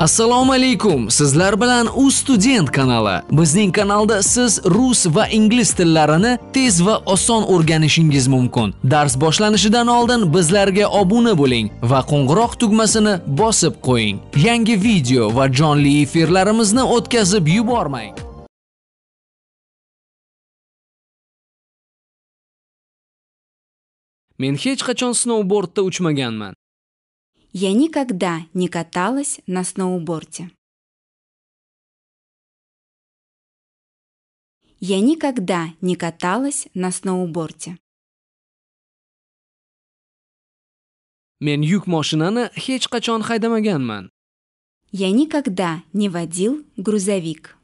Assalomu alaykum. Sizlar bilan U Student kanali. Bizning kanalda siz rus va ingliz tillarini tez va oson o'rganishingiz mumkin. Dars boshlanishidan oldin bizlarga obuna bo'ling va qo'ng'iroq tugmasini bosib qo'ying. Yangi video va jonli efirlarimizni o'tkazib yubormang. Men hech qachon snowboardda uchmaganman. я никогда не каталась на сноуборде. Я никогда не каталась на сноуборде. Men yuk mashinani hech qachon haydamaganman. Я никогда не водил грузовик.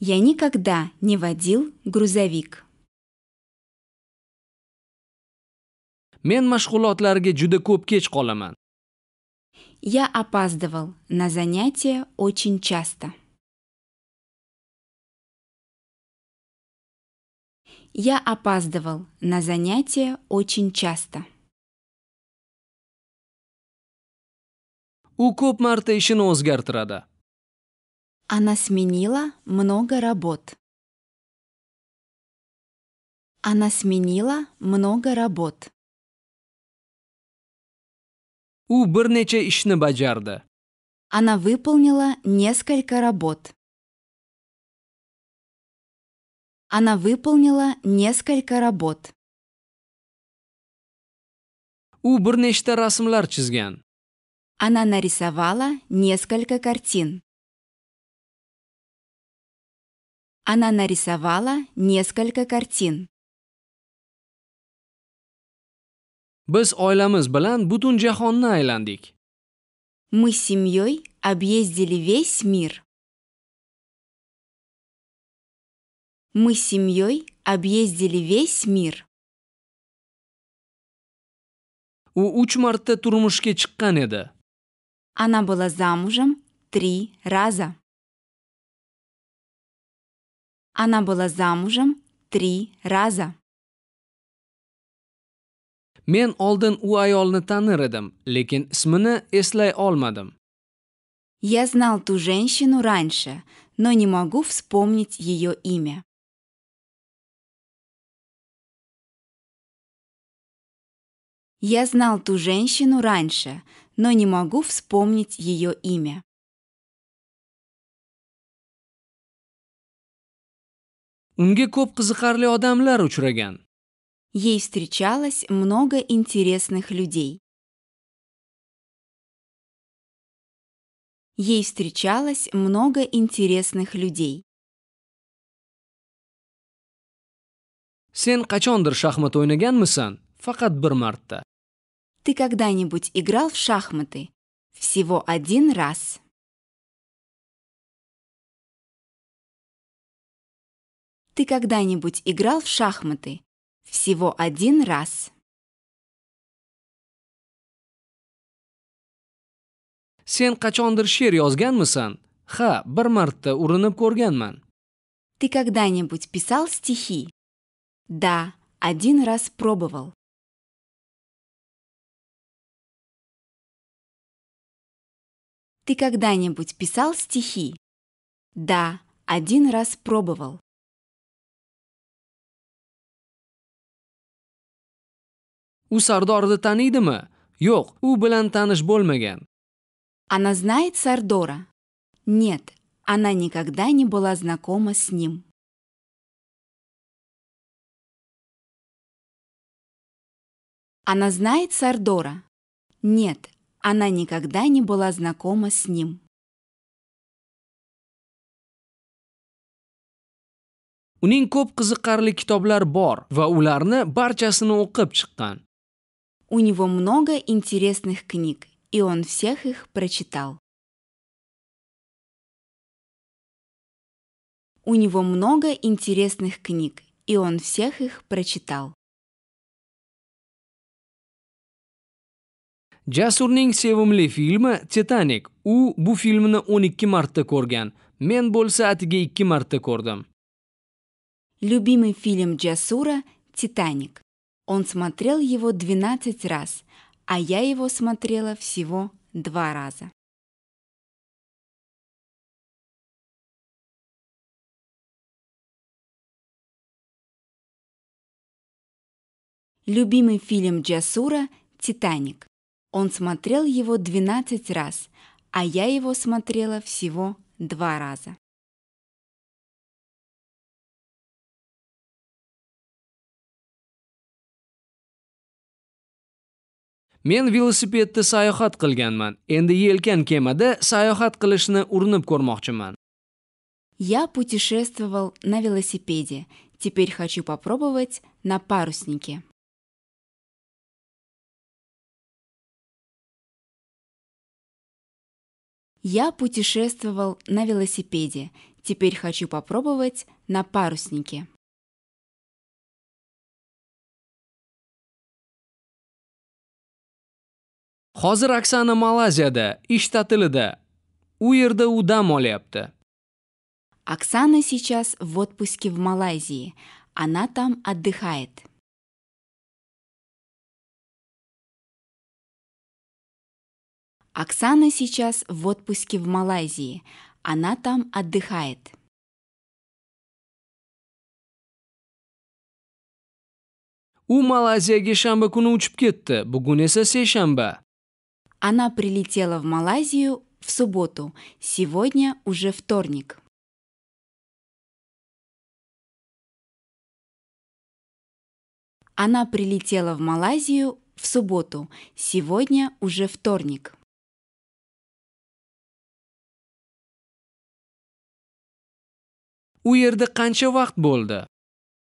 Я никогда не водил грузовик. Men mashg'ulotlarga juda ko'p kech qolaman. Я опаздывал на занятия очень часто. Я опаздывал на занятия очень часто. У коп марта еще нос гартрада. Она сменила много работ. Она сменила много работ. У bir necha ishni bajardi. Она выполнила несколько работ. Она выполнила несколько работ. У bir nechta rasmlar Она нарисовала несколько картин. Она нарисовала несколько картин. Biz oilamiz bilan butun jahonni aylandik. Мы с семьей объездили весь мир. Мы с семьей объездили весь мир. U 3 marta turmushga chiqqan edi. Она была замужем три раза. Она была замужем три раза. Men oldin u ayolni tanir edim, lekin ismini eslay olmadim. Я знал ту женщину раньше, но не могу вспомнить её имя. Я знал ту женщину раньше, но не могу вспомнить её имя. Unga ko'p qiziqarli odamlar uchragan. ей встречалось много интересных людей. Ей встречалось много интересных людей. Sen qachondir shaxmat o'ynaganmisan? Faqat bir marta. Ты когда-нибудь играл в шахматы? Всего один раз. Ты когда-нибудь играл в шахматы? всего один раз. Sen qachondir she'r yozganmisan? Ha, bir marta urinib ko'rganman. Ты когда-нибудь писал стихи? Да, один раз пробовал. Ты когда-нибудь писал стихи? Да, один раз пробовал. U Sardorni tanidimi? Yo'q, u bilan tanish bo'lmagan. Она знает Сардора? Нет, она никогда не была знакома с ним. Она знает Сардора? Нет, она никогда не была знакома с ним. Uning ko'p qiziqarli kitoblar bor va ularni barchasini o'qib chiqqan. У него много интересных книг, и он всех их прочитал. У него много интересных книг, и он всех их прочитал. jasurning sevimli filmi titanik u bu filmni 12 marta ko'rgan men bo'lsa atigi 2 marta ko'rdim любимый фильм джасура «Титаник». Он смотрел его 12 раз, а я его смотрела всего два раза. Любимый фильм Джасура «Титаник». Он смотрел его 12 раз, а я его смотрела всего два раза. Men velosipedda sayohat qilganman. Endi yelkan kemada sayohat qilishni urinib ko'rmoqchiman. Я путешествовал на велосипеде. Теперь хочу попробовать на паруснике. Я путешествовал на велосипеде. Теперь хочу попробовать на паруснике. Hozir Aksana Malaziyada ish ta'tilida. U yerda u dam olyapti. Оксана сейчас в отпуске в Малайзии. Она там отдыхает. Оксана сейчас в отпуске в Малайзии. Она там отдыхает. У Malayziyaga shanba куну учпкетті. Бугун еса esa Она прилетела в Малайзию в субботу, сегодня уже вторник. Она прилетела в Малайзию в субботу, сегодня уже вторник. u yerda qancha vaqt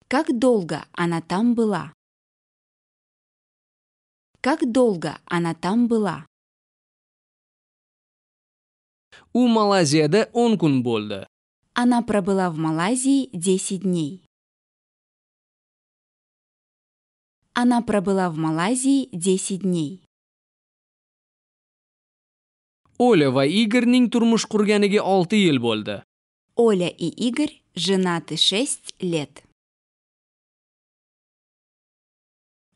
как долго она там была как долго она там была у Malayziyada 10 kun bo'ldi. Она пробыла в Малайзии 10 дней. Она пробыла в Малайзии 10 дней. Оля va Игорьнинг turmush qurganiga 6 yil bo'ldi. Оля и Игорь женаты 6 лет.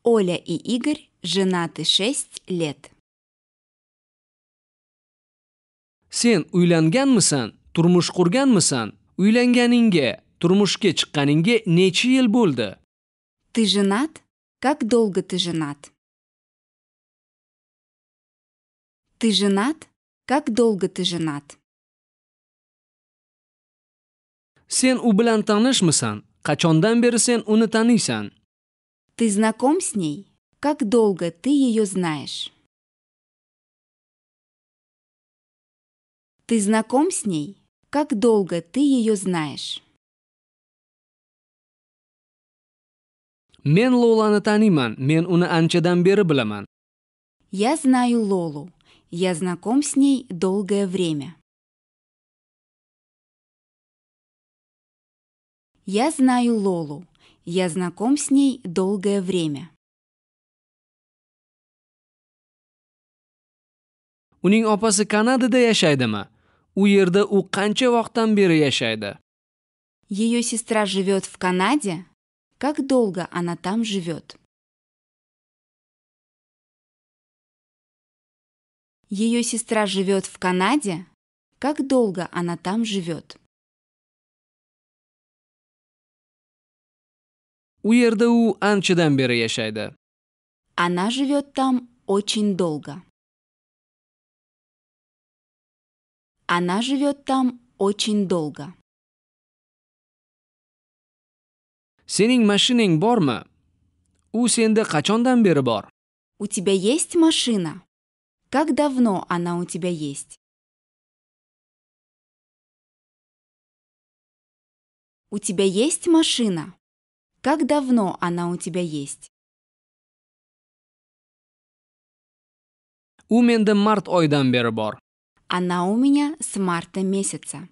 Оля и Игорь женаты 6 лет. Sen uylanganmisan? Turmush qurganmisan? Uylanganingga, turmushga chiqqaningga necha yil bo'ldi? Ты женат? Как долго ты женат? Ты женат? Как долго ты женат? Sen u bilan tanishmisan? Qachondan beri sen uni taniysan? Ты знаком с ней? Как долго ты ее знаешь? Ты знаком с ней? Как долго ты ее знаешь? Мен Lolani taniman. мен uni anchadan beri bilaman. Я знаю Лолу. Я знаком с ней долгое время. Я знаю Лолу. Я знаком с ней долгое время. Uning opasi Kanadada yashaydimi? У yerda у qancha vaqtdan beri yashaydi? Ее сестра живет в Канаде? Как долго она там живет? Ее сестра живет в Канаде? Как долго она там живет? У yerda у anchadan beri yashaydi. Она живет там очень долго. Она живет там очень долго. Сенинг машининг борма. У сенде качондан бери бор. У тебя есть машина? Как давно она у тебя есть? У тебя есть машина? Как давно она у тебя есть? У менде март ойдан бери бор. Она у меня с марта месяца.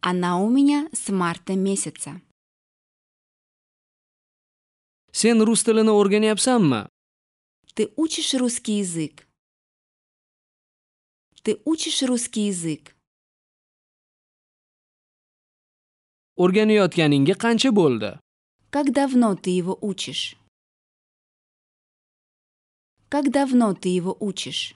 Она у меня с марта месяца. Sen rus tilini o'rganyapsanmi? Ты учишь русский язык. Ты учишь русский язык. Органе O'rganayotganingga qancha болда. Как давно ты его учишь? Как давно ты его учишь?